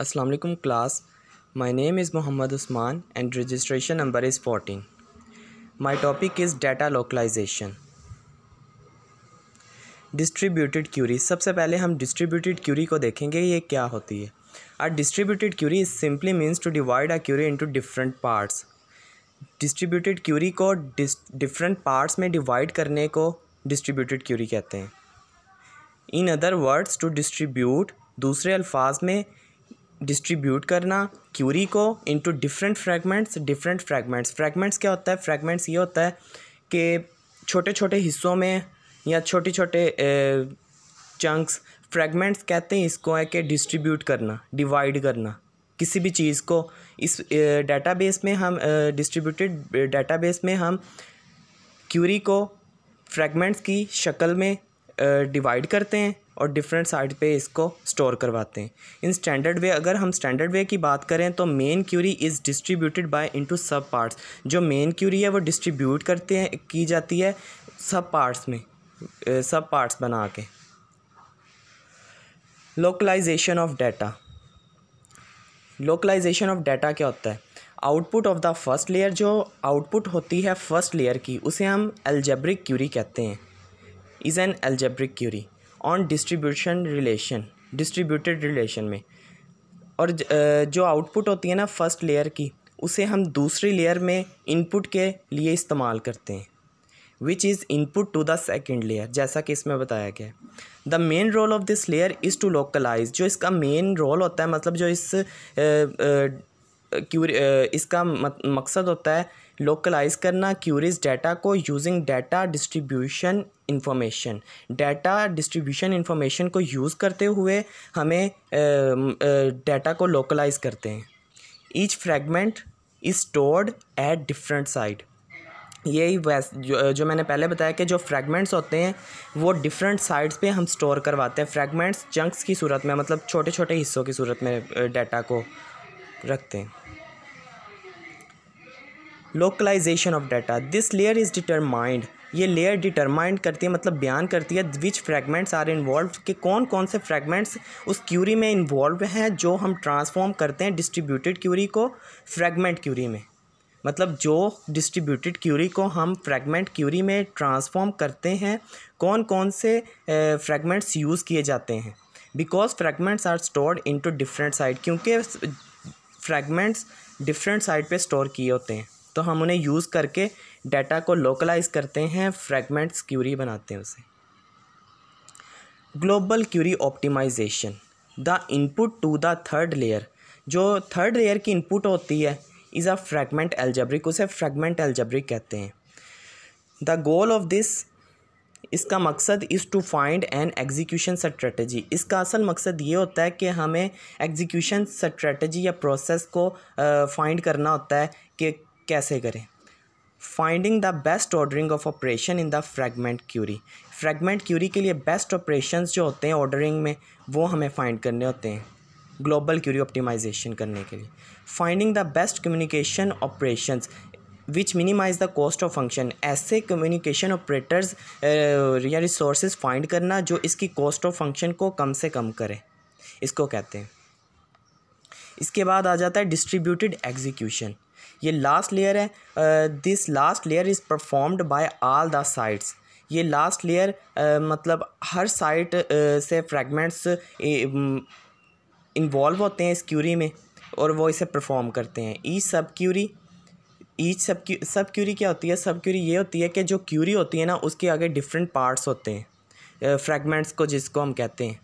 अस्सलाम वालेकुम class my name is Mohammad Usman and registration number is 14 my topic is data localization distributed query सबसे पहले हम डिस्ट्रीब्यूटेड क्यूरी को देखेंगे ये क्या होती है are distributed query is simply means to divide a query into different parts distributed query को डिफरेंट पार्ट्स में डिवाइड करने को डिस्ट्रीब्यूटेड क्यूरी कहते हैं in other words to distribute दूसरे अल्फाज में डिस्ट्रीब्यूट करना क्यूरी को into different fragments different fragments fragments क्या होता है फ्रैगमेंट्स ये होता है कि छोटे छोटे हिस्सों में या छोटे छोटे चंक्स फ्रैगमेंट्स कहते हैं इसको है कि डिस्ट्रीब्यूट करना डिवाइड करना किसी भी चीज़ को इस डेटाबेस में हम डिस्ट्रीब्यूटेड डेटाबेस में हम क्यूरी को फ्रैगमेंट्स की शक्ल में डिवाइड करते हैं और डिफरेंट साइड पे इसको स्टोर करवाते हैं इन स्टैंडर्ड वे अगर हम स्टैंडर्ड वे की बात करें तो main query is distributed by into sub parts जो मेन क्यूरी है वो डिस्ट्रीब्यूट करते हैं की जाती है सब पार्ट्स में सब पार्ट्स बना के localization of data localization of data क्या होता है output of the first layer जो आउटपुट होती है फर्स्ट लेयर की उसे हम एल्जेब्रिक क्यूरी कहते हैं is an algebraic query on distribution relation distributed relation में और जो आउटपुट होती है ना फर्स्ट लेयर की उसे हम दूसरी लेयर में इनपुट के लिए इस्तेमाल करते हैं which is input to the second layer जैसा कि इसमें बताया गया है the main role of this layer is to localize जो इसका मेन रोल होता है मतलब जो इस क्यूर इसका मकसद होता है लोकलाइज करना क्यूरिज डाटा को using data distribution information data distribution information को यूज़ करते हुए हमें डाटा को लोकलाइज करते हैं each fragment is stored at different site यही वैस जो, जो मैंने पहले बताया कि जो फ्रैगमेंट्स होते हैं वो डिफरेंट साइड्स पे हम स्टोर करवाते हैं फ्रेगमेंट्स जंक्स की सूरत में मतलब छोटे छोटे हिस्सों की सूरत में डाटा को रखते हैं localisation of data this layer is determined ये लेयर डिटरमाइंड करती है मतलब बयान करती है विच फ्रेगमेंट्स आर इन्वॉल्व कि कौन कौन से फ्रेगमेंट्स उस क्यूरी में इन्वॉल्व हैं जो हम ट्रांसफॉर्म करते हैं डिस्ट्रीब्यूटेड क्यूरी को फ्रेगमेंट क्यूरी में मतलब जो डिस्ट्रीब्यूटेड क्यूरी को हम फ्रैगमेंट क्यूरी में ट्रांसफॉर्म करते हैं कौन कौन से फ्रैगमेंट्स यूज़ किए जाते हैं because fragments are stored in different side क्योंकि फ्रैगमेंट्स डिफरेंट साइड पर स्टोर किए होते हैं तो हम उन्हें यूज़ करके डाटा को लोकलाइज करते हैं फ्रेगमेंट्स क्यूरी बनाते हैं उसे global query optimisation the input to the third layer जो थर्ड लेयर की इनपुट होती है इज़ अ फ्रैगमेंट एल्जब्रिक उसे फ्रैगमेंट एल्जब्रिक कहते हैं द गोल ऑफ दिस इसका मकसद is to find an execution strategy इसका असल मकसद ये होता है कि हमें एग्जीक्यूशन स्ट्रेटजी या प्रोसेस को फाइंड uh, करना होता है कि कैसे करें finding the best ordering of operation in the fragment query fragment query के लिए बेस्ट ऑपरेशन जो होते हैं ऑर्डरिंग में वो हमें फाइंड करने होते हैं ग्लोबल क्यूरी ऑप्टिमाइजेशन करने के लिए finding the best communication operations which minimise the cost of function ऐसे कम्युनिकेशन ऑपरेटर्स या रिसोर्स फ़ाइंड करना जो इसकी कॉस्ट ऑफ फंक्शन को कम से कम करें इसको कहते हैं इसके बाद आ जाता है डिस्ट्रीब्यूटेड एग्जीक्यूशन ये लास्ट लेयर है this last layer is performed by all the sides ये लास्ट लेयर मतलब हर साइट से फ्रैगमेंट्स इन्वॉल्व होते हैं इस क्यूरी में और वो इसे परफॉर्म करते हैं each sub query each sub Q sub query क्या होती है सब क्यूरी ये होती है कि जो क्यूरी होती है ना उसके आगे डिफरेंट पार्ट्स होते हैं फ्रैगमेंट्स को जिसको हम कहते हैं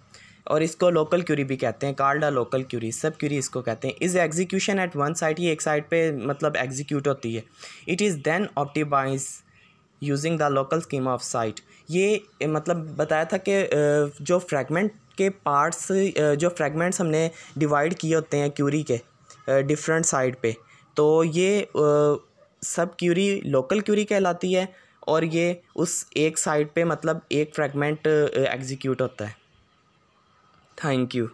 और इसको लोकल क्यूरी भी कहते हैं कार्डा लोकल क्यूरी सब क्यूरी इसको कहते हैं is execution at one side ये एक साइड पे मतलब एग्जीक्यूट होती है it is then optimise using the local scheme of site ये मतलब बताया था कि जो फ्रेगमेंट के पार्ट्स जो फ्रेगमेंट्स हमने डिवाइड किए होते हैं क्यूरी के डिफरेंट साइड पे तो ये सब क्यूरी लोकल क्यूरी कहलाती है और ये उस एक साइड पे मतलब एक फ्रैगमेंट एग्जीक्यूट होता है থ্যাংক ইউ